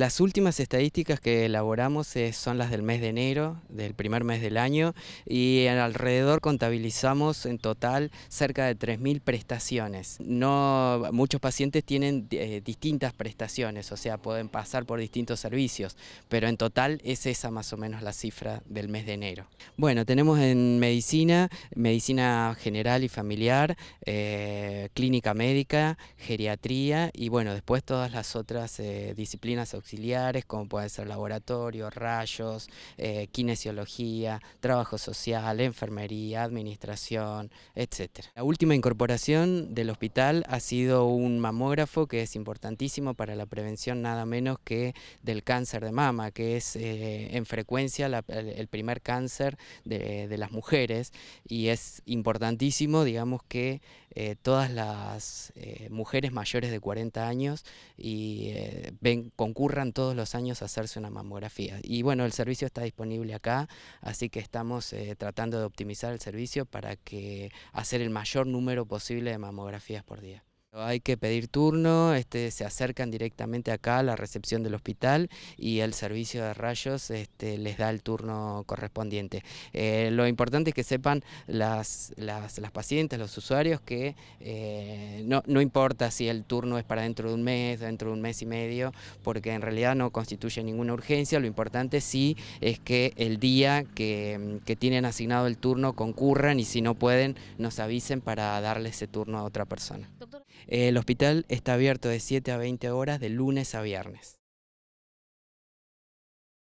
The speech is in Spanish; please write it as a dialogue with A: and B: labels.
A: Las últimas estadísticas que elaboramos eh, son las del mes de enero, del primer mes del año, y alrededor contabilizamos en total cerca de 3.000 prestaciones. No, muchos pacientes tienen eh, distintas prestaciones, o sea, pueden pasar por distintos servicios, pero en total es esa más o menos la cifra del mes de enero. Bueno, tenemos en medicina, medicina general y familiar, eh, clínica médica, geriatría y bueno, después todas las otras disciplinas auxiliares auxiliares, como pueden ser laboratorios, rayos, eh, kinesiología, trabajo social, enfermería, administración, etc. La última incorporación del hospital ha sido un mamógrafo que es importantísimo para la prevención nada menos que del cáncer de mama, que es eh, en frecuencia el primer cáncer de, las mujeres y es importantísimo, digamos, que eh, todas las mujeres mayores de 40 años y concurran todos los años hacerse una mamografía. Y bueno, el servicio está disponible acá, así que estamos eh, tratando de optimizar el servicio para que hacer el mayor número posible de mamografías por día. Hay que pedir turno, este, se acercan directamente acá a la recepción del hospital y el servicio de rayos este, les da el turno correspondiente. Eh, lo importante es que sepan las, pacientes, los usuarios, que eh, no, no importa si el turno es para dentro de un mes, dentro de un mes y medio, porque en realidad no constituye ninguna urgencia, lo importante sí es que el día que, que tienen asignado el turno concurran y si no pueden nos avisen para darle ese turno a otra persona. Eh, el hospital está abierto de 7 a 20 horas de lunes a viernes.